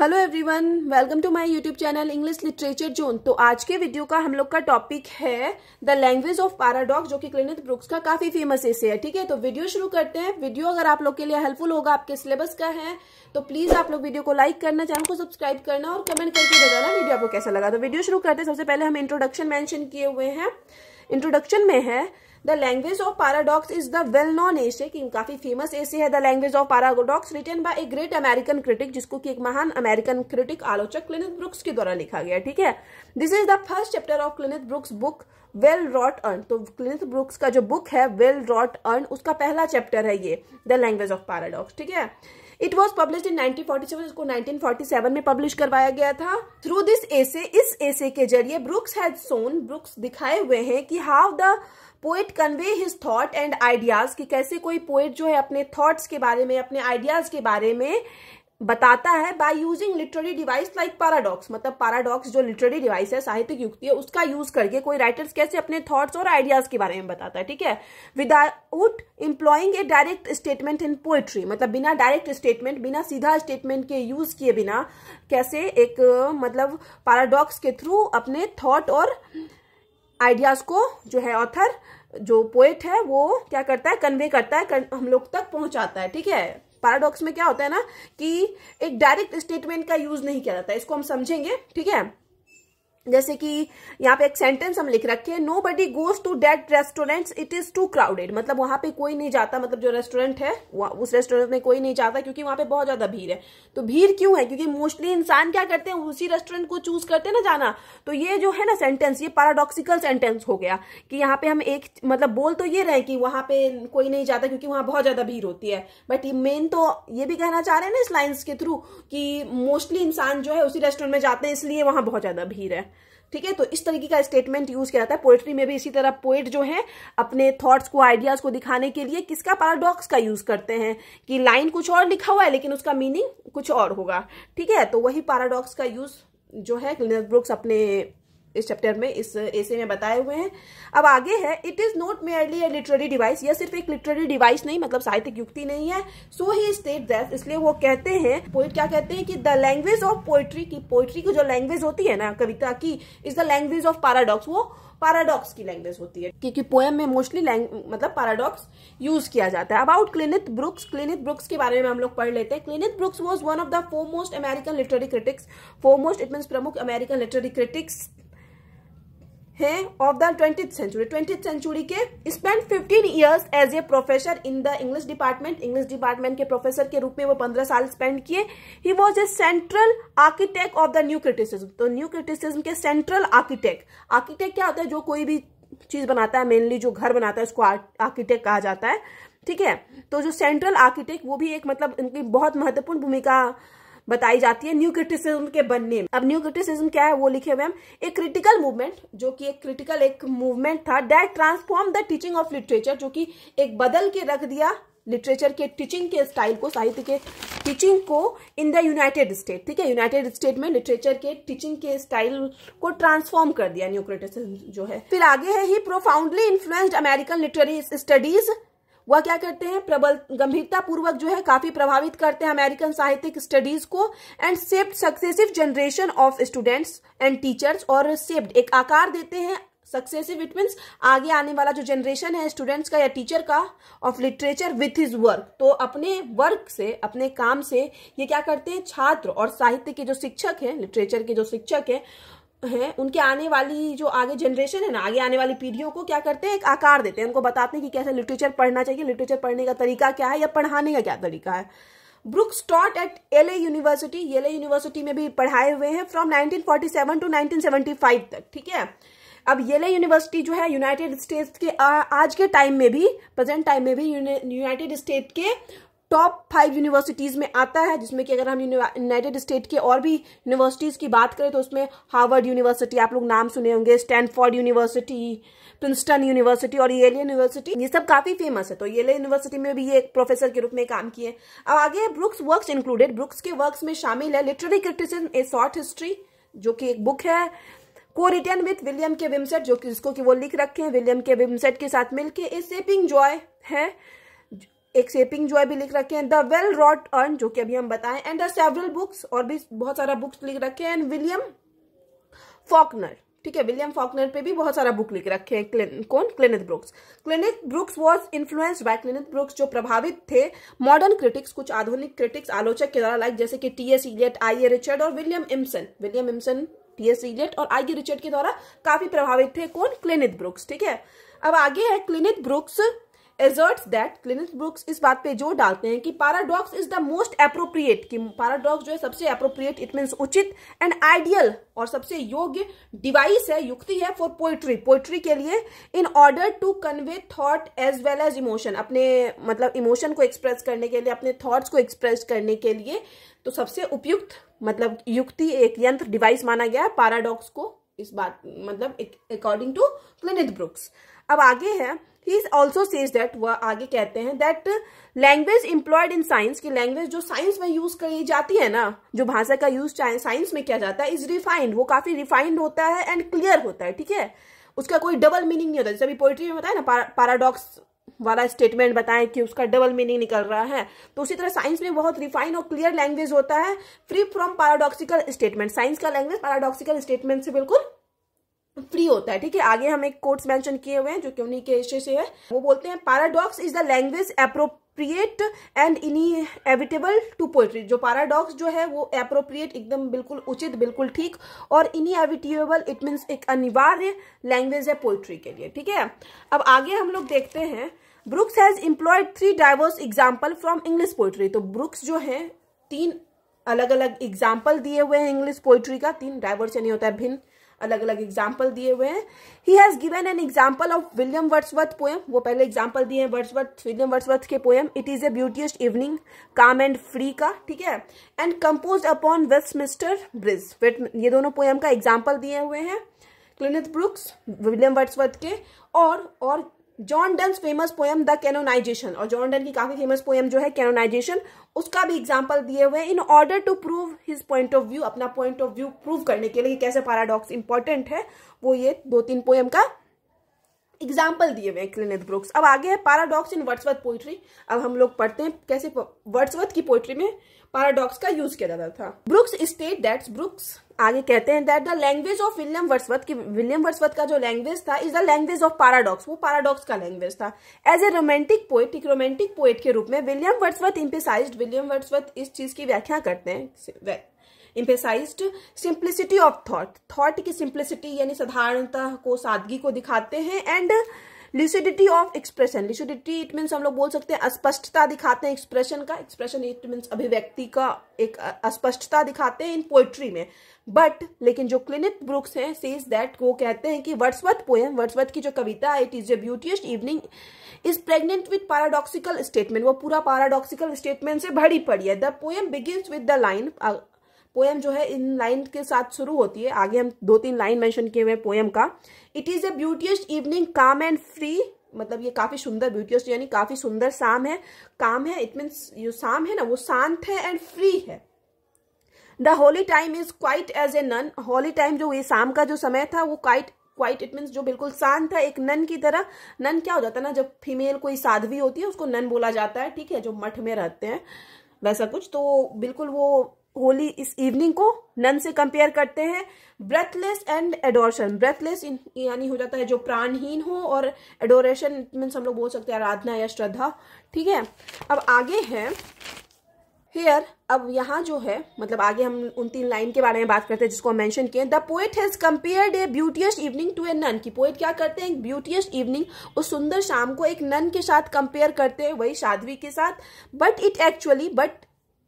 hello everyone welcome to my YouTube channel English literature zone तो आज के video का हम लोग का टॉपिक है द लैंग्वेज ऑफ पैराडॉक्स जो कि क्लिनिथ ब्रुक्स का काफी फेमस इसे है ठीक है तो वीडियो शुरू करते हैं वीडियो अगर आप लोग के लिए हेल्पफुल होगा आपके सिलेबस का है तो प्लीज आप लोग वीडियो को लाइक करना चैनल को सब्सक्राइब करना और कमेंट करके बताना वीडियो आपको कैसा लगा तो वीडियो शुरू करते हैं सबसे पहले हम इंट्रोडक्शन मैंशन किए हुए हैं इंट्रोडक्शन में है the language of paradox is the well known essay काफी फेमस एसे है the language of paradox written by a great American critic जिसको कि एक महान अमेरिकन क्रिटिक आलोचक क्लिनिथ ब्रुक्स के द्वारा लिखा गया ठीक है this is the first chapter of Cleanth Brooks book well wrought urn तो क्लिथ ब्रुक्स का जो बुक है वेल रॉट अर्न उसका पहला चैप्टर है ये द लैंग्वेज ऑफ पैराडॉक्स ठीक है इट वॉज पब्लिश इन 1947 इसको 1947 में पब्लिश करवाया गया था थ्रू दिस एसे इस एसे के जरिए ब्रुक्स हैज सोन ब्रुक्स दिखाए हुए हैं कि how the poet convey his thought and ideas कि कैसे कोई पोएट जो है अपने थॉट्स के बारे में अपने आइडियाज के बारे में बताता है by using literary device like paradox मतलब पैराडॉक्स जो लिटरेरी डिवाइस है साहित्यिक युक्ति है उसका यूज करके कोई राइटर्स कैसे अपने थॉट्स और आइडियाज के बारे में बताता है ठीक है without employing a direct statement in poetry मतलब बिना डायरेक्ट स्टेटमेंट बिना सीधा स्टेटमेंट के यूज किए बिना कैसे एक मतलब पैराडॉक्स के थ्रू अपने थॉट और आइडियाज को जो है ऑथर जो पोएट है वो क्या करता है कन्वे करता है कर, हम लोग तक पहुंचाता है ठीक है पैराडॉक्स में क्या होता है ना कि एक डायरेक्ट स्टेटमेंट का यूज नहीं किया जाता इसको हम समझेंगे ठीक है जैसे कि यहाँ पे एक सेंटेंस हम लिख रखे हैं nobody goes to that restaurant it is too crowded मतलब वहां पे कोई नहीं जाता मतलब जो रेस्टोरेंट है उस रेस्टोरेंट में कोई नहीं जाता क्योंकि वहां पे बहुत ज्यादा भीड़ है तो भीड़ क्यों है क्योंकि मोस्टली इंसान क्या करते हैं उसी रेस्टोरेंट को चूज करते ना जाना तो ये जो है ना सेंटेंस ये पैराडॉक्सिकल सेंटेंस हो गया कि यहाँ पे हम एक मतलब बोल तो ये रहे कि वहां पे कोई नहीं जाता क्योंकि वहां बहुत ज्यादा भीड़ होती है बट मेन तो ये भी कहना चाह रहे हैं ना इस लाइन्स के थ्रू कि मोस्टली इंसान जो है उसी रेस्टोरेंट में जाते हैं इसलिए वहां बहुत ज्यादा भीड़ है ठीक है तो इस तरीके का स्टेटमेंट यूज किया जाता है पोएट्री में भी इसी तरह पोएट जो है अपने थॉट्स को आइडियाज को दिखाने के लिए किसका पैराडॉक्स का यूज करते हैं कि लाइन कुछ और लिखा हुआ है लेकिन उसका मीनिंग कुछ और होगा ठीक है तो वही पैराडॉक्स का यूज जो है ब्रुक्स अपने इस चैप्टर में इस ऐसे में बताए हुए हैं अब आगे है it is not merely a literary device यह सिर्फ एक लिटरेरी डिवाइस नहीं मतलब साहित्यिक युक्ति नहीं है सो ही स्टेट दैट इसलिए वो कहते हैं पोइट क्या कहते हैं कि द लैंग्वेज ऑफ पोइट्री की पोइट्री की जो लैंग्वेज होती है ना कविता की is the language of paradox वो पैराडॉक्स की लैंग्वेज होती है क्योंकि पोएम में मोस्टली मतलब पैराडॉक्स यूज किया जाता है about Cleanth Brooks Cleanth Brooks के बारे में हम लोग पढ़ लेते हैं Cleanth Brooks was one of the foremost American literary critics foremost it mean प्रमुख अमेरिकन लिटरेरी क्रिटिक्स हैं of the twenty century twenty century के spend 15 years as a professor in the English department English department के professor के रूप में वो 15 साल spend किए he was a central architect of the new criticism तो न्यू क्रिटिसिज्म के सेंट्रल आर्किटेक्ट आर्किटेक्ट क्या होता है जो कोई भी चीज बनाता है मेनली जो घर बनाता है उसको आर्किटेक्ट कहा जाता है ठीक है तो जो सेंट्रल आर्किटेक्ट वो भी एक मतलब इनकी बहुत महत्वपूर्ण भूमिका बताई जाती है न्यू क्रिटिसिज्म के बनने में अब न्यू क्रिटिसिज्म क्या है वो लिखे हुए हम एक क्रिटिकल मूवमेंट जो कि एक क्रिटिकल एक मूवमेंट था that transform the teaching of literature जो कि एक बदल के रख दिया लिटरेचर के टीचिंग के स्टाइल को साहित्य के टीचिंग को इन द यूनाइटेड स्टेट ठीक है यूनाइटेड स्टेट में लिटरेचर के टीचिंग के स्टाइल को ट्रांसफॉर्म कर दिया न्यू क्रिटिसिज्म जो है फिर आगे है ही profoundly influenced American literary studies वह क्या करते हैं प्रबल गंभीरता पूर्वक जो है काफी प्रभावित करते हैं अमेरिकन साहित्यिक स्टडीज को and shaped successive generation of students and teachers और सेप्ड एक आकार देते हैं सक्सेसिव इट मीन्स आगे आने वाला जो जनरेशन है स्टूडेंट्स का या टीचर का of literature with his work तो अपने वर्क से अपने काम से ये क्या करते हैं छात्र और साहित्य के जो शिक्षक हैं लिटरेचर के जो शिक्षक हैं हैं उनके आने वाली जो आगे जनरेशन है ना आगे आने वाली पीढ़ियों को क्या करते हैं एक आकार देते हैं उनको बताते हैं कि कैसे लिटरेचर पढ़ना चाहिए लिटरेचर पढ़ने का तरीका क्या है या पढ़ाने का क्या तरीका है Brooks taught at Yale university Yale university में भी पढ़ाए हुए हैं फ्रॉम नाइनटीन टू नाइनटीन तक ठीक है अब येले यूनिवर्सिटी जो है यूनाइटेड स्टेट्स के आज के टाइम में भी प्रेजेंट टाइम में भी यूनाइटेड स्टेट के टॉप फाइव यूनिवर्सिटीज में आता है जिसमें कि अगर हम यूनाइटेड स्टेट के और भी यूनिवर्सिटीज की बात करें तो उसमें हार्वर्ड यूनिवर्सिटी आप लोग नाम सुने होंगे स्टैनफोर्ड यूनिवर्सिटी प्रिंसटन यूनिवर्सिटी और येले यूनिवर्सिटी ये सब काफी फेमस है तो येल यूनिवर्सिटी में भी ये एक प्रोफेसर के रूप में काम किए अब आगे ब्रुक्स वर्क इंक्लूडेड ब्रुक्स के वर्क में शामिल है literary criticism a short history जो कि एक बुक है को रिटर्न विथ विलियम के विमसेट जो कि जिसको कि वो लिख रखे हैं विलियम के विमसेट के साथ मिलके ए सेपिंग जॉय है एक सेपिंग जो है भी लिख रखे हैं द वेल रॉट अर्न जो कि अभी हम बताएं एंड द सेवरल बुक्स और भी बहुत सारा बुक्स लिख रखे हैं एंड विलियम फॉकनर ठीक है विलियम फॉकनर पे भी बहुत सारा बुक लिख रखे हैं क्लिन, कौन Cleanth Brooks Cleanth Brooks was influenced by Cleanth Brooks जो प्रभावित थे मॉडर्न क्रिटिक्स कुछ आधुनिक क्रिटिक्स आलोचक के द्वारा लाइक जैसे कि T S Eliot I A Richard और William Empson William Empson T S Eliot और आई ए रिचर्ड के द्वारा काफी प्रभावित थे कौन क्लिनिथ ब्रुक्स ठीक है अब आगे है Cleanth Brooks asserted that Cleanth Brooks इस बात पे जोर डालते हैं कि paradox is the most appropriate कि पैराडॉक्स जो है सबसे अप्रोप्रिएट इट मीन्स उचित एंड आइडियल और सबसे योग्य डिवाइस है युक्ति है फॉर पोइट्री पोइट्री के लिए in order to convey thought as well as emotion अपने मतलब इमोशन को एक्सप्रेस करने के लिए अपने थॉट्स को एक्सप्रेस करने के लिए तो सबसे उपयुक्त मतलब युक्ति एक यंत्र डिवाइस माना गया है पैराडॉक्स को इस बात मतलब अकॉर्डिंग टू क्लिनिथ ब्रुक्स अब आगे है ही ऑल्सो सेज दैट वह आगे कहते हैं that language employed in science की लैंग्वेज जो साइंस में यूज करी जाती है ना जो भाषा का यूज साइंस में किया जाता है इज रिफाइंड वो काफी रिफाइंड होता है एंड क्लियर होता है ठीक है उसका कोई डबल मीनिंग नहीं होता जैसे अभी पोइट्री में बताया ना पारा, पाराडॉक्स वाला स्टेटमेंट बताएं कि उसका डबल मीनिंग निकल रहा है तो उसी तरह साइंस में बहुत रिफाइन और क्लियर लैंग्वेज होता है free from paradoxical statement science का लैंग्वेज पाराडॉक्सिकल स्टेटमेंट से बिल्कुल फ्री होता है ठीक है आगे हम एक कोर्ट मेंशन किए हुए हैं जो कि उन्हीं के हिस्से से है वो बोलते हैं paradox is the language appropriate and inevitable to poetry जो पैराडॉक्स जो है वो अप्रोप्रिएट एकदम बिल्कुल उचित बिल्कुल ठीक और इनिएविटेबल इट मीन्स एक अनिवार्य लैंग्वेज है पोइट्री के लिए ठीक है अब आगे हम लोग देखते हैं Brooks has employed three diverse example from English poetry तो ब्रुक्स जो है तीन अलग अलग एग्जाम्पल दिए हुए हैं इंग्लिश पोइट्री का तीन डाइवर्स यानी होता है भिन्न अलग अलग एग्जाम्पल दिए हुए हैं he has given an example of William Wordsworth poem वो पहले एग्जाम्पल दिए हैं वर्ड्सवर्थ विलियम वर्ड्सवर्थ के poem it is a beauteous evening calm and free का ठीक है and composed upon Westminster bridge ये दोनों पोएम का एग्जाम्पल दिए हुए हैं क्लिनिथ ब्रुक्स विलियम वर्ड्सवर्थ के और और John Donne's famous poem the canonization और जॉन डन की काफी फेमस पोएम जो है कैनोनाइजेशन उसका भी एग्जाम्पल दिए हुए in order to prove his point of view अपना पॉइंट ऑफ व्यू प्रूव करने के लिए कैसे पैराडॉक्स इंपॉर्टेंट है वो ये दो तीन पोएम का एग्जाम्पल दिए हुए हैं ब्रुक्स अब आगे है पैराडॉक्स इन वर्ड्सवर्थ पोइट्री अब हम लोग पढ़ते हैं कैसे वर्ड्सवर्थ की पोइट्री में पैराडॉक्स का यूज किया जाता था ब्रुक्स स्टेट दैट्स ब्रुक्स आगे कहते हैं that the language of William Wordsworth की विलियम वर्सवत का जो लैंग्वेज था is the language of paradox वो पैराडॉक्स का लैंग्वेज था एज ए रोमांटिक पोइट एक रोमांटिक पोइट के रूप में William Wordsworth emphasizes William Wordsworth इस चीज की व्याख्या करते हैं emphasizes simplicity of thought thought की सिंप्लिसिटी यानी साधारणता को सादगी को दिखाते हैं and lucidity of expression lucidity it means हम लोग बोल सकते हैं अस्पष्टता दिखाते हैं एक्सप्रेशन का एक्सप्रेशन इट मीन्स अभिव्यक्ति का एक अस्पष्टता दिखाते हैं इन पोएट्री में बट लेकिन जो क्लिनित ब्रुक्स हैं सेज दैट वो कहते हैं कि वर्ड्सवर्थ पोएम वर्ड्सवर्थ की जो कविता है it is a beauteous evening is pregnant with paradoxical statement वो पूरा पैराडॉक्सिकल स्टेटमेंट से भरी पड़ी है the poem begin with the line poem जो है इन लाइन के साथ शुरू होती है आगे हम दो तीन लाइन मेंशन किए हुए हैं पोएम का it is a beauteous evening calm and free मतलब ये काफी सुंदर ब्यूटियस्ट यानी काफी सुंदर शाम है काम है इट मीन्स जो शाम है ना वो शांत है एंड फ्री है the holy time is quiet as a nun holy time जो ये शाम का जो समय था वो क्वाइट क्वाइट इट मीन्स जो बिल्कुल शांत था एक नन की तरह नन क्या हो जाता है ना जब फीमेल कोई साध्वी होती है उसको नन बोला जाता है ठीक है जो मठ में रहते हैं वैसा कुछ तो बिल्कुल वो होली इस इवनिंग को नन से कंपेयर करते हैं ब्रेथलेस एंड एडोरेशन ब्रेथलेस यानी हो जाता है जो प्राणहीन हो और एडोरेशन मीन्स हम लोग बोल सकते हैं आराधना या श्रद्धा ठीक है अब आगे है हेयर अब यहाँ जो है मतलब आगे हम उन तीन लाइन के बारे में बात करते हैं जिसको हम मैंशन किए the poet has compare a beauteous evening to a nun की पोएट क्या करते हैं ब्यूटियस इवनिंग उस सुंदर शाम को एक नन के साथ कंपेयर करते हैं वही साध्वी के साथ बट इट एक्चुअली बट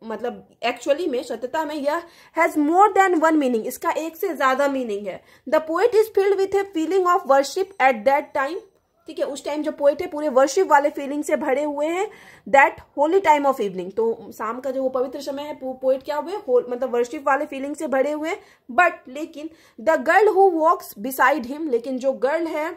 मतलब एक्चुअली में सत्यता में यह has more than one meaning इसका एक से ज्यादा मीनिंग है the poet is filled with a feeling of worship at that time ठीक है उस टाइम जो पोइट है पूरे वर्शिप वाले फीलिंग से भरे हुए हैं that holy time of evening तो शाम का जो वो पवित्र समय है पोइट क्या हुए हो, मतलब वर्शिप वाले फीलिंग से भरे हुए हैं बट लेकिन the girl who walks beside him लेकिन जो गर्ल है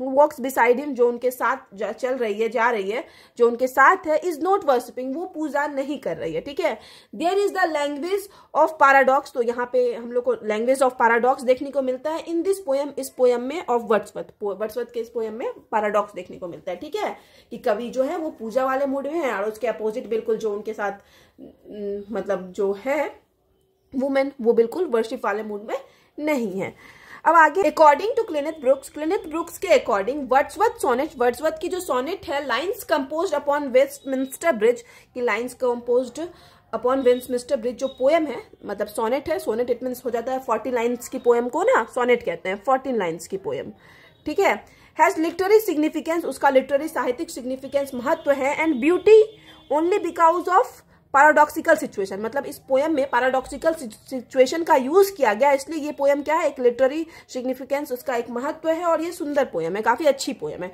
वॉक्स बिसाइड हिम जो उनके साथ चल रही है जा रही है जो उनके साथ है इज नॉट वर्सिपिंग वो पूजा नहीं कर रही है ठीक है there is the language of paradox तो यहाँ पे हम लोग को लैंग्वेज ऑफ पैराडॉक्स देखने को मिलता है इन दिस पोयम इस पोयम में ऑफ वर्ड्सवर्थ वर्ड्सवर्थ के इस पोयम में पैराडॉक्स देखने को मिलता है ठीक है कि कवि जो है वो पूजा वाले मूड में है और उसके अपोजिट बिल्कुल जो उनके साथ मतलब जो है वुमेन वो बिल्कुल वर्शिप वाले मूड में नहीं है अब आगे according to Cleanth Brooks Cleanth Brooks के अकॉर्डिंग वर्ड्सवर्थ सोनेट वर्ड्सवर्थ की जो सोनेट है lines composed upon Westminster bridge की lines composed upon Westminster bridge जो पोएम है मतलब सोनेट है सोनेट इट मीन्स हो जाता है फोर्टी लाइन्स की पोएम को ना सोनेट कहते हैं फोर्टीन लाइन्स की पोएम ठीक है हैज लिटरेरी सिग्निफिकेंस उसका लिटरेरी साहित्यिक सिग्निफिकेंस महत्व है and beauty only because of paradoxical situation मतलब इस पोएम में पैराडॉक्सिकल सिचुएशन का यूज किया गया इसलिए ये पोएम क्या है एक लिटरेरी सिग्निफिकेंस उसका एक महत्व है और ये सुंदर पोएम है काफी अच्छी पोएम है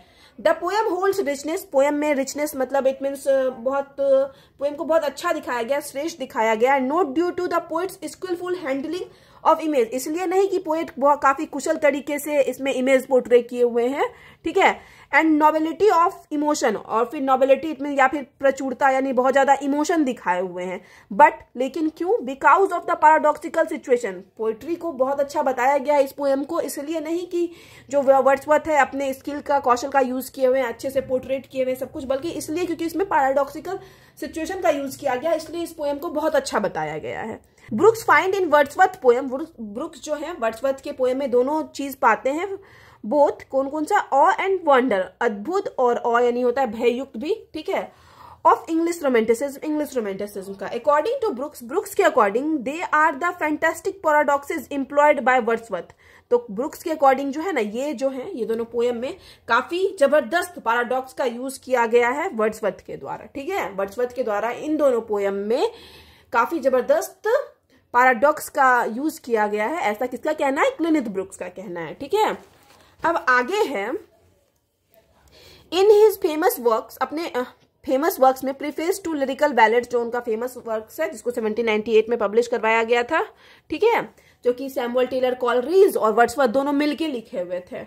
the poem holds richness poem में रिचनेस मतलब इट मीन्स uh, बहुत पोएम uh, को बहुत अच्छा दिखाया गया श्रेष्ठ दिखाया गया not due to the poet's skilful handling of image इसलिए नहीं कि पोएट बहुत काफी कुशल तरीके से इसमें इमेज पोर्ट्रे किए हुए हैं ठीक है एंड नॉबेलिटी ऑफ इमोशन और फिर नॉबेलिटी इसमें या फिर प्रचुरता यानी बहुत ज्यादा इमोशन दिखाए हुए हैं बट लेकिन क्यों because of the paradoxical situation poetry को बहुत अच्छा बताया गया है इस पोएम को इसलिए नहीं कि जो वर्ड्सवर्थ है अपने स्किल का कौशल का यूज किए हुए हैं अच्छे से पोर्ट्रेट किए हुए हैं सब कुछ बल्कि इसलिए क्योंकि इसमें पैराडॉक्सिकल सिचुएशन का यूज किया गया इसलिए इस पोएम को बहुत अच्छा बताया गया है Brooks find in Wordsworth poem Brooks जो है वर्ड्सवर्थ के पोएम में दोनों चीज पाते हैं बोथ कौन कौन सा ऑ एंड वंडर अद्भुत और ऑ यानी होता है भययुक्त भी ठीक है of English romanticism English romanticism का अकॉर्डिंग टू ब्रुक्स ब्रुक्स के according they are the fantastic paradoxes employed by Wordsworth तो ब्रुक्स के अकॉर्डिंग जो है ना ये जो है ये दोनों पोएम में काफी जबरदस्त पैराडॉक्स का यूज किया गया है वर्ड्सवर्थ के द्वारा ठीक है वर्ड्सवर्थ के द्वारा इन दोनों पोएम में काफी जबरदस्त पैराडॉक्स का यूज किया गया है ऐसा किसका कहना है क्लिनिथ ब्रुक्स का कहना है ठीक है अब आगे है इन हिज फेमस वर्क्स अपने फेमस वर्क्स में प्रिफेस टू लिरिकल बैलेट जो उनका फेमस वर्क्स है जिसको 1798 में पब्लिश करवाया गया था ठीक है जो कि सैमुअल टेलर कॉलरीज और वर्ड्सवर्थ दोनों मिलके लिखे हुए थे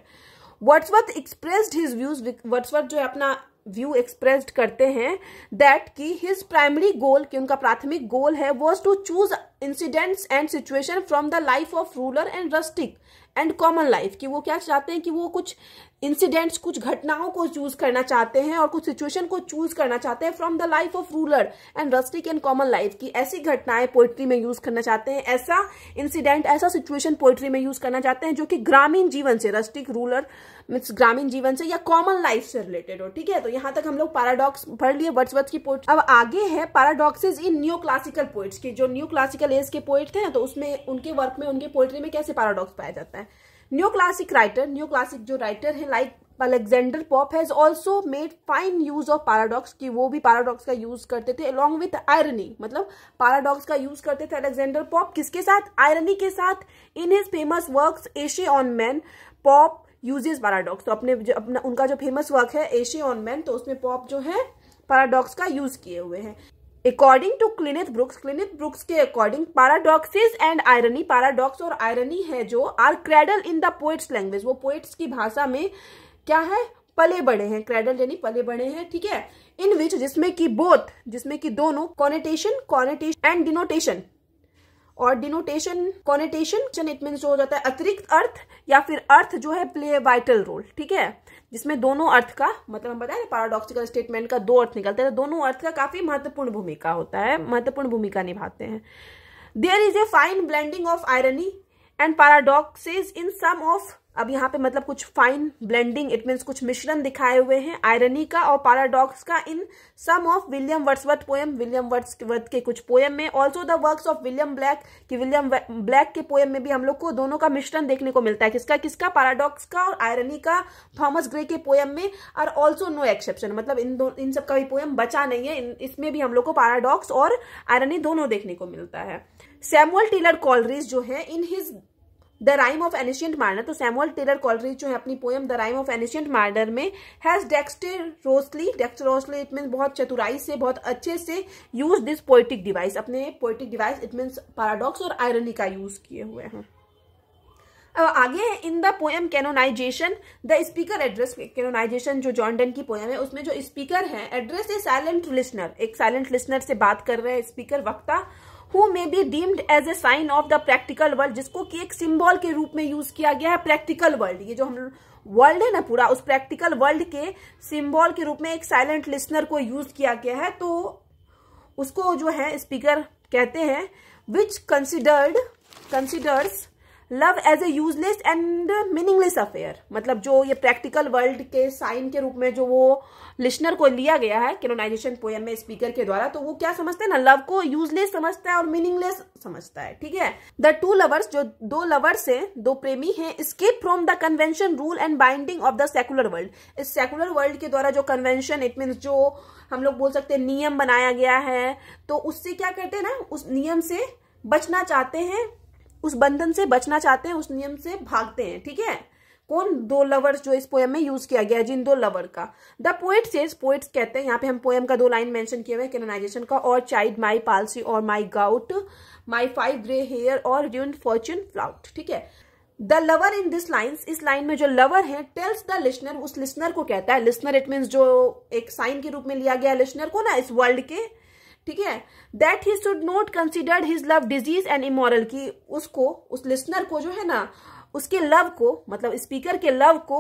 Wordsworth expressed his views Wordsworth जो है अपना व्यू एक्सप्रेस्ड करते हैं दैट कि हिज प्राइमरी गोल कि उनका प्राथमिक गोल है was to choose incidents and situation from the life of rural and rustic and common life कि वो क्या चाहते हैं कि वो कुछ इंसिडेंट्स कुछ घटनाओं को चूज करना चाहते हैं और कुछ सिचुएशन को चूज करना चाहते हैं from the life of rural and rustic and common life की ऐसी घटनाएं पोइट्री में यूज करना चाहते हैं ऐसा इंसिडेंट ऐसा सिचुएशन पोइट्री में यूज करना चाहते हैं जो कि ग्रामीण जीवन से रस्टिक रूलर मीन्स ग्रामीण जीवन से या कॉमन लाइफ से रिलेटेड हो ठीक है तो यहाँ तक हम लोग पैराडॉक्स पढ़ लिए वर्ड्सवर्थ की पोइट अब आगे है paradoxes in new classical poets की जो न्यू क्लासिकल एज के पोइट थे तो उसमें उनके वर्क में उनके पोइट्री में कैसे पैराडॉक्स पाया जाता है new classic writer new classic जो राइटर है like Alexander Pope has also made fine use of paradox की वो भी पैराडॉक्स का यूज करते थे अलॉन्ग विथ आयरनी मतलब पैराडॉक्स का यूज करते थे अलेक्जेंडर पॉप किसके साथ आयरनी के साथ in his famous work essay on man Pope uses paradox तो अपने जो अपना उनका जो फेमस वर्क है एशे ऑन मैन तो उसमें पॉप जो है पैराडॉक्स का यूज किए हुए हैं according to Cleanth Brooks Cleanth Brooks के according paradoxes and irony paradox और आयरनी है जो are cradled in the poet's language वो पोएट्स की भाषा में क्या है पले बड़े हैं क्रेडल यानी पले बड़े हैं ठीक है इन विच जिसमें कि बोथ जिसमें कि दोनों कॉनेटेशन कॉनेटेशन एंड डिनोटेशन और डिनोटेशन कॉनेटेशन इट मीन जो हो जाता है अतिरिक्त अर्थ या फिर अर्थ जो है प्ले वाइटल रोल ठीक है जिसमें दोनों अर्थ का मतलब हम बताए ना पैराडॉक्सिकल स्टेटमेंट का दो अर्थ निकलते हैं तो दोनों अर्थ का काफी महत्वपूर्ण भूमिका होता है महत्वपूर्ण भूमिका निभाते हैं there is a fine blending of irony and paradoxes in some of अब यहाँ पे मतलब कुछ फाइन ब्लेंडिंग इट मीन्स कुछ मिश्रण दिखाए हुए हैं आयरनी का और पैराडॉक्स का in some of William Wordsworth poem William Wordsworth के कुछ पोएम में also the works of William Blake कि विलियम ब्लैक के पोएम में भी हम लोग को दोनों का मिश्रण देखने को मिलता है किसका किसका पैराडॉक्स का और आयरनी का थॉमस ग्रे के पोएम में और ऑल्सो नो एक्सेप्शन मतलब इन दोनों इन सबका भी पोएम बचा नहीं है इसमें भी हम लोग को पैराडॉक्स और आयरनी दोनों देखने को मिलता है सैमुअल टेलर कॉलरीज जो है in his the rime of ancient mariner तो सैमुअल टेलर कॉलरीज जो है अपनी poem the rime of ancient mariner में has dexterously dexterously it means बहुत चतुराई से बहुत अच्छे से यूज दिस पोइटिक डिवाइस अपने poetic device it means paradox और आयरनी का यूज किए हुए हैं अब आगे है in the poem canonization the speaker address canonization जो जॉन डन की पोएम है उसमें जो स्पीकर है एड्रेस ए साइलेंट लिसनर एक साइलेंट लिसनर से बात कर रहे हैं स्पीकर वक्ता who may be deemed as a sign of the practical world जिसको कि एक सिंबल के रूप में यूज किया गया है प्रैक्टिकल वर्ल्ड ये जो हम वर्ल्ड है ना पूरा उस प्रैक्टिकल वर्ल्ड के सिंबल के रूप में एक साइलेंट लिस्नर को यूज किया गया है तो उसको जो है स्पीकर कहते हैं which considered considers love as a useless and meaningless affair मतलब जो ये प्रैक्टिकल वर्ल्ड के साइन के रूप में जो वो लिस्नर को लिया गया है कैनोनाइजेशन पोयम में स्पीकर के द्वारा तो वो क्या समझते हैं ना लव को यूजलेस समझता है और मीनिंगलेस समझता है ठीक है द टू लवर्स जो दो लवर्स हैं दो प्रेमी हैं escape from the convention rule and binding of the secular world इस सेकुलर वर्ल्ड के द्वारा जो कन्वेंशन इट मीन जो हम लोग बोल सकते हैं नियम बनाया गया है तो उससे क्या करते हैं ना उस नियम से बचना चाहते हैं उस बंधन से बचना चाहते हैं उस नियम से भागते हैं ठीक है कौन दो लवर्स जो इस पोएम में यूज किया गया है जिन दो लवर का द पोएट से पोएट्स कहते हैं यहाँ पे हम पोएम का दो लाइन मेंशन किए हुए हैं का और चाइल्ड माई पालसी और my gout my five grey hair और रून फॉर्च्यून फ्लाउट ठीक है the lover in this line इस लाइन में जो लवर है टेल्स द लिस्नर उस लिस्नर को कहता है लिस्नर इट मीन जो एक साइन के रूप में लिया गया लिस्नर को ना इस वर्ल्ड के ठीक है that he should not consider his love disease and immoral की उसको उस लिस्नर को जो है ना उसके लव को मतलब स्पीकर के लव को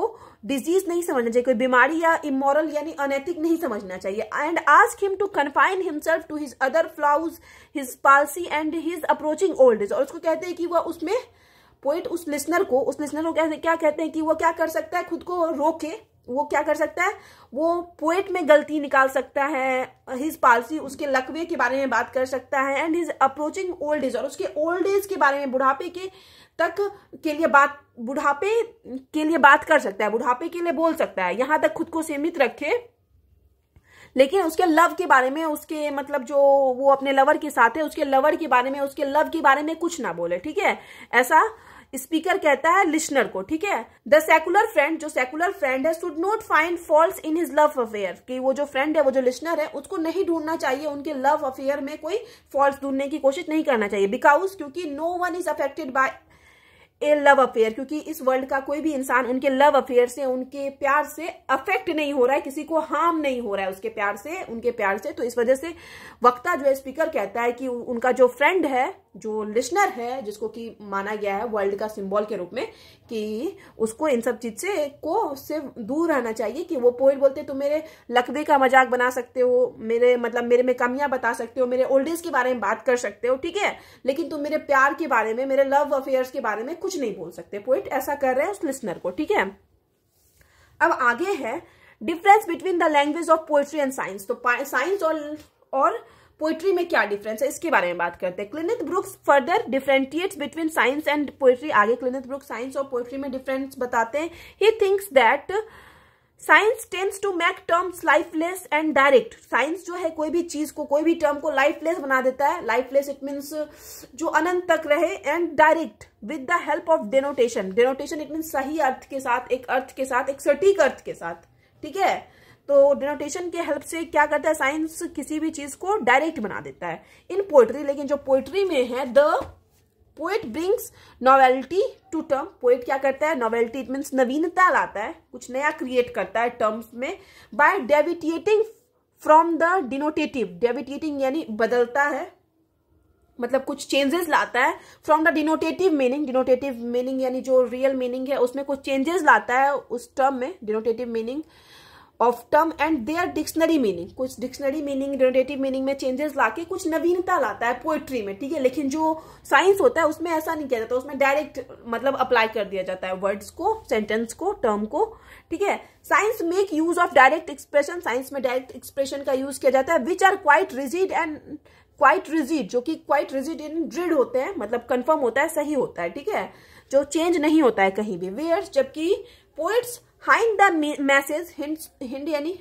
डिजीज नहीं समझना चाहिए कोई बीमारी या इमोरल यानी अनैतिक नहीं समझना चाहिए and ask him to confine himself to his other flaws his palsy and his approaching old age और उसको कहते हैं कि वह उसमें पोइट उस लिसनर को उस लिसनर को कहते क्या कहते हैं कि वह क्या कर सकता है खुद को रोके वो क्या कर सकता है वो पोएट में गलती निकाल सकता है हिज पालसी उसके लकवे के बारे में बात कर सकता है and his approaching old age और उसके ओल्ड एज के बारे में बुढ़ापे के तक के लिए बात बुढ़ापे के लिए बात कर सकता है बुढ़ापे के लिए बोल सकता है यहां तक खुद को सीमित रखे लेकिन उसके लव के बारे में उसके मतलब जो वो अपने लवर के साथ है उसके लवर के बारे में उसके लव के बारे में कुछ ना बोले ठीक है ऐसा स्पीकर कहता है लिस्नर को ठीक है द सेकुलर फ्रेंड जो सेकुलर फ्रेंड है should not find fault in his love affair कि वो जो फ्रेंड है वो जो लिस्नर है उसको नहीं ढूंढना चाहिए उनके लव अफेयर में कोई फॉल्ट ढूंढने की कोशिश नहीं करना चाहिए बिकॉज क्योंकि no one is affected by a love affair क्योंकि इस वर्ल्ड का कोई भी इंसान उनके लव अफेयर से उनके प्यार से अफेक्ट नहीं हो रहा है किसी को हार्म नहीं हो रहा है उसके प्यार से उनके प्यार से तो इस वजह से वक्ता जो है स्पीकर कहता है कि उनका जो फ्रेंड है जो लिस्नर है जिसको कि माना गया है वर्ल्ड का सिंबल के रूप में कि उसको इन सब चीज से को से दूर रहना चाहिए कि वो पोइट बोलते तुम मेरे लकबे का मजाक बना सकते हो मेरे मतलब मेरे में कमियां बता सकते हो मेरे ओल्ड एज के बारे में बात कर सकते हो ठीक है लेकिन तुम मेरे प्यार के बारे में मेरे लव अफेयर्स के बारे में कुछ नहीं बोल सकते पोइट ऐसा कर रहे हैं उस लिस्नर को ठीक है अब आगे है difference between the language of poetry and science तो साइंस और और पोइट्री में क्या डिफरेंस है इसके बारे में बात करते हैं Cleanth Brooks further differentiate between science and poetry आगे क्लिनिथ ब्रुक्स साइंस और पोइट्री में डिफरेंस बताते हैं he thinks that science tends to make terms lifeless and direct science जो है कोई भी चीज को कोई भी टर्म को लाइफलेस बना देता है लाइफलेस इट मीन्स जो अनंत तक रहे and direct with the help of denotation denotation it means सही अर्थ के साथ एक अर्थ के साथ एक सटीक अर्थ के साथ ठीक है तो डिनोटेशन के हेल्प से क्या करता है साइंस किसी भी चीज को डायरेक्ट बना देता है इन पोएट्री लेकिन जो पोइट्री में है the poet brings novelty to term poet क्या करता है नॉवेल्टी इट मीन्स नवीनता लाता है कुछ नया क्रिएट करता है टर्म्स में by deviating from the denotative deviating यानी बदलता है मतलब कुछ चेंजेस लाता है from the denotative meaning denotative meaning यानी जो रियल मीनिंग है उसमें कुछ चेंजेस लाता है उस टर्म में denotative meaning of term and they are dictionary meaning कुछ डिक्शनरी मीनिंग डोनेटिव मीनिंग में चेंजेस लाके कुछ नवीनता लाता है पोएट्री में ठीक है लेकिन जो साइंस होता है उसमें ऐसा नहीं किया जाता उसमें डायरेक्ट मतलब अप्लाई कर दिया जाता है वर्ड्स को सेंटेंस को टर्म को ठीक है science make use of direct expression science में डायरेक्ट एक्सप्रेशन का यूज किया जाता है which are quite rigid and quite rigid जो कि क्वाइट रिजिड इन ड्रिड होते हैं मतलब कन्फर्म होता है सही होता है ठीक है जो चेंज नहीं होता है कहीं भी वेयर्स जबकि poets hide the message hide hide यानी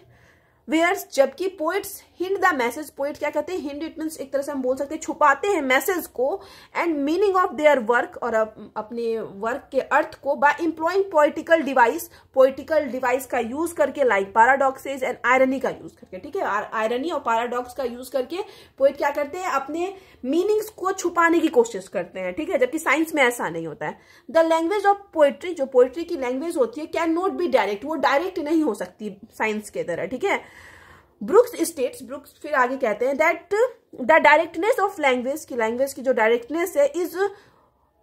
वेयर्स जबकि poets hide the message poet क्या कहते हैं हिंड इट मीन एक तरह से हम बोल सकते हैं छुपाते हैं मैसेज को and meaning of their work और अपने वर्क के अर्थ को by employing poetical device poetical device का यूज करके लाइक पैराडॉक्सेज एंड आयरनी का यूज करके ठीक है आयरनी और पैराडॉक्स का यूज करके पोइट क्या करते हैं अपने मीनिंग्स को छुपाने की कोशिश करते हैं ठीक है जबकि साइंस में ऐसा नहीं होता है द लैंग्वेज ऑफ पोइट्री जो पोइट्री की लैंग्वेज होती है कैन नॉट बी डायरेक्ट वो डायरेक्ट नहीं हो सकती साइंस के तरह ठीक है ब्रुक्स स्टेट्स ब्रुक्स फिर आगे कहते हैं that the directness of language की लैंग्वेज की जो डायरेक्टनेस है is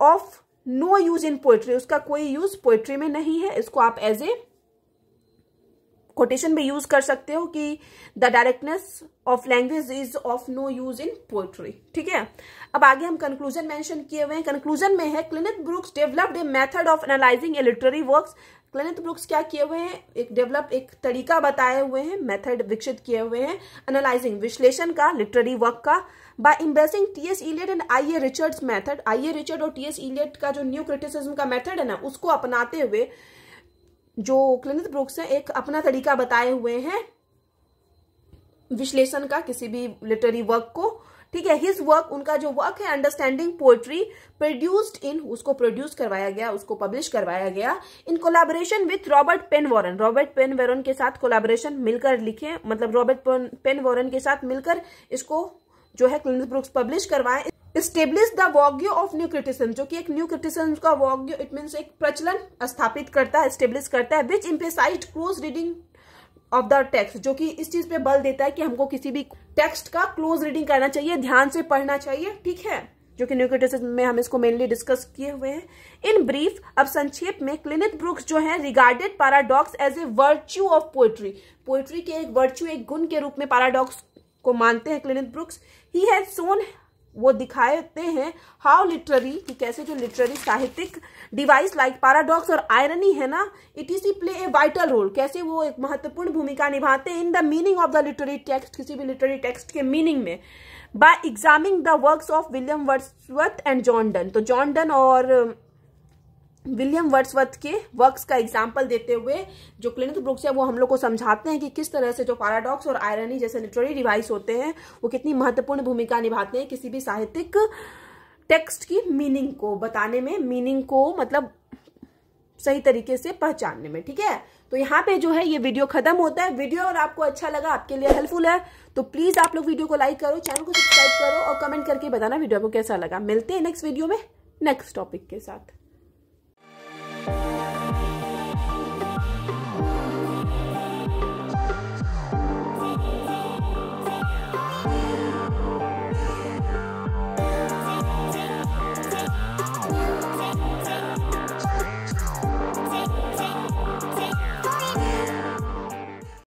of no use in poetry उसका कोई यूज पोएट्री में नहीं है इसको आप एज ए कोटेशन में यूज कर सकते हो कि the directness of language is of no use in poetry ठीक है अब आगे हम कंक्लूजन मेंशन किए हुए हैं कंक्लूजन में है Cleanth Brooks developed a method of analysing a literary works Cleanth Brooks क्या किए हुए हैं एक डेवलप एक तरीका बताए हुए हैं मेथड विकसित किए हुए हैं एनालाइजिंग विश्लेषण का लिटरेरी वर्क का by embracing T S Eliot and I A Richards method I A Richard और टी एस इलियट का जो न्यू क्रिटिसिज्म का मेथड है ना उसको अपनाते हुए जो क्लेनेथ ब्रुक्स है एक अपना तरीका बताए हुए हैं विश्लेषण का किसी भी लिटरेरी वर्क को ठीक है हिज वर्क उनका जो वर्क है अंडरस्टैंडिंग पोएट्री प्रोड्यूस्ड इन उसको प्रोड्यूस करवाया गया उसको पब्लिश करवाया गया in collaboration with Robert Penn Warren Robert Penn Warren के साथ कोलाबोरेशन मिलकर लिखे मतलब रॉबर्ट पेन वॉरन के साथ मिलकर इसको जो है क्लिंस ब्रुक्स पब्लिश करवाए establish the vogue of new criticism जो कि एक न्यू क्रिटिसम का वॉग्यो इट मीन एक प्रचलन स्थापित करता है स्टेब्लिश करता है which emphasises close reading of the text जो कि इस चीज पे बल देता है कि हमको किसी भी टेक्स्ट का क्लोज रीडिंग करना चाहिए ध्यान से पढ़ना चाहिए ठीक है जो कि न्यू में हम इसको मेनली डिस्कस किए हुए हैं इन ब्रीफ अब संक्षेप में क्लिनिथ ब्रुक्स जो है regarded paradox as a virtue of poetry poetry के एक वर्च्यू एक गुण के रूप में पैराडॉक्स को मानते हैं क्लिनिथ ब्रुक्स ही हैज सोन वो दिखाते हैं हाउ लिटररी कि कैसे जो लिटरेरी साहित्यिक डिवाइस लाइक पैराडॉक्स और आयरनी है ना it is play a vital role कैसे वो एक महत्वपूर्ण भूमिका निभाते हैं in the meaning of the literary text किसी भी लिटरेरी टेक्स्ट के मीनिंग में by examining the works of William Wordsworth and John Donne तो जॉन डन और विलियम वर्ड्सवर्थ के वर्क्स का एग्जाम्पल देते हुए जो क्लिनिक ब्रुक्स है वो हम लोग को समझाते हैं कि किस तरह से जो पैराडॉक्स और आयरनी जैसे लिटरेरी डिवाइस होते हैं वो कितनी महत्वपूर्ण भूमिका निभाते हैं किसी भी साहित्यिक टेक्स्ट की मीनिंग को बताने में मीनिंग को मतलब सही तरीके से पहचानने में ठीक है तो यहाँ पे जो है ये वीडियो खत्म होता है वीडियो और आपको अच्छा लगा आपके लिए हेल्पफुल है तो प्लीज आप लोग वीडियो को लाइक करो चैनल को सब्सक्राइब करो और कमेंट करके बताना वीडियो को कैसा लगा मिलते हैं नेक्स्ट वीडियो में नेक्स्ट टॉपिक के साथ